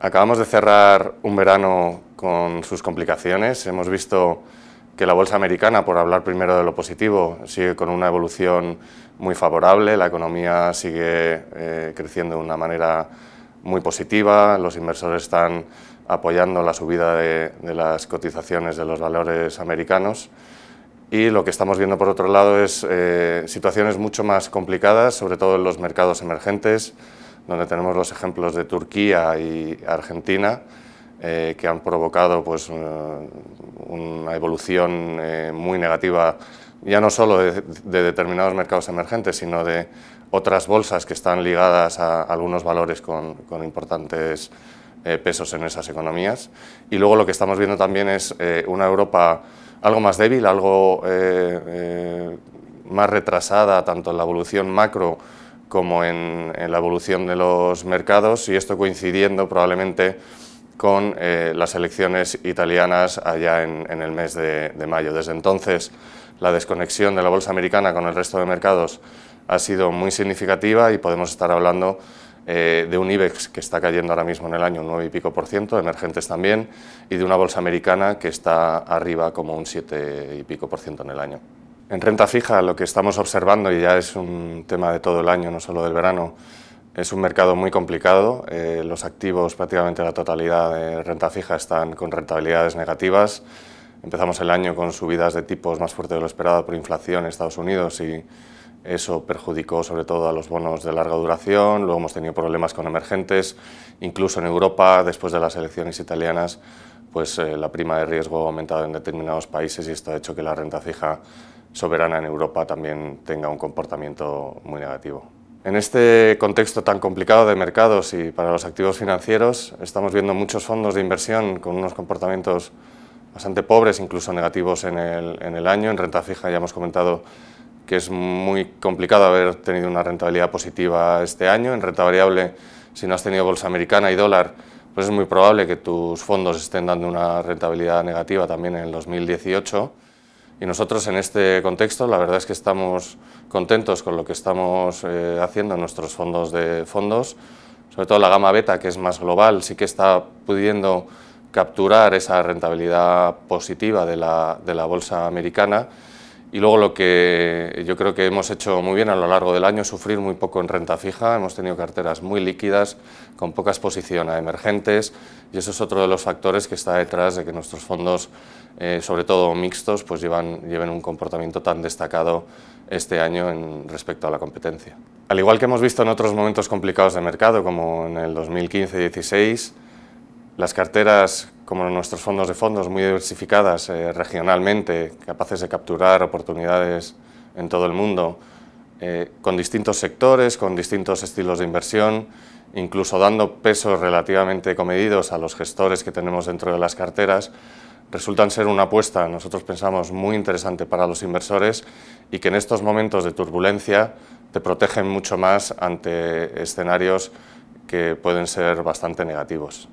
Acabamos de cerrar un verano con sus complicaciones. Hemos visto que la bolsa americana, por hablar primero de lo positivo, sigue con una evolución muy favorable, la economía sigue eh, creciendo de una manera muy positiva, los inversores están apoyando la subida de, las cotizaciones de los valores americanos. Y lo que estamos viendo por otro lado es eh, situaciones mucho más complicadas, sobre todo en los mercados emergentes, donde tenemos los ejemplos de Turquía y Argentina, eh, que han provocado pues, eh, una evolución eh, muy negativa, ya no solo de, determinados mercados emergentes, sino de otras bolsas que están ligadas a algunos valores con, importantes pesos en esas economías. Y luego lo que estamos viendo también es una Europa algo más débil, algo más retrasada, tanto en la evolución macro, como en, la evolución de los mercados y esto coincidiendo probablemente con eh, las elecciones italianas allá en, el mes de, mayo. Desde entonces, la desconexión de la bolsa americana con el resto de mercados ha sido muy significativa y podemos estar hablando eh, de un IBEX que está cayendo ahora mismo en el año un 9 y pico por ciento, emergentes también, y de una bolsa americana que está arriba como un 7 y pico por ciento en el año. En renta fija lo que estamos observando, y ya es un tema de todo el año, no solo del verano, es un mercado muy complicado. Eh, los activos, prácticamente la totalidad de renta fija, están con rentabilidades negativas. Empezamos el año con subidas de tipos más fuertes de lo esperado por inflación en Estados Unidos y eso perjudicó sobre todo a los bonos de larga duración. Luego hemos tenido problemas con emergentes. Incluso en Europa, después de las elecciones italianas, pues eh, la prima de riesgo ha aumentado en determinados países y esto ha hecho que la renta fija soberana en Europa también tenga un comportamiento muy negativo. En este contexto tan complicado de mercados y para los activos financieros, estamos viendo muchos fondos de inversión con unos comportamientos bastante pobres, incluso negativos en el, año. En renta fija ya hemos comentado que es muy complicado haber tenido una rentabilidad positiva este año. En renta variable, si no has tenido bolsa americana y dólar, pues es muy probable que tus fondos estén dando una rentabilidad negativa también en el 2018. Y nosotros en este contexto la verdad es que estamos contentos con lo que estamos eh, haciendo en nuestros fondos de fondos, sobre todo la gama beta que es más global, sí que está pudiendo capturar esa rentabilidad positiva de la bolsa americana y luego lo que yo creo que hemos hecho muy bien a lo largo del año, es sufrir muy poco en renta fija, hemos tenido carteras muy líquidas, con poca exposición a emergentes, y eso es otro de los factores que está detrás de que nuestros fondos, eh, sobre todo mixtos, pues llevan, lleven un comportamiento tan destacado este año en, respecto a la competencia. Al igual que hemos visto en otros momentos complicados de mercado, como en el 2015-16, las carteras, como nuestros fondos de fondos, muy diversificadas eh, regionalmente, capaces de capturar oportunidades en todo el mundo, eh, con distintos sectores, con distintos estilos de inversión, incluso dando pesos relativamente comedidos a los gestores que tenemos dentro de las carteras, resultan ser una apuesta, nosotros pensamos, muy interesante para los inversores y que en estos momentos de turbulencia te protegen mucho más ante escenarios que pueden ser bastante negativos.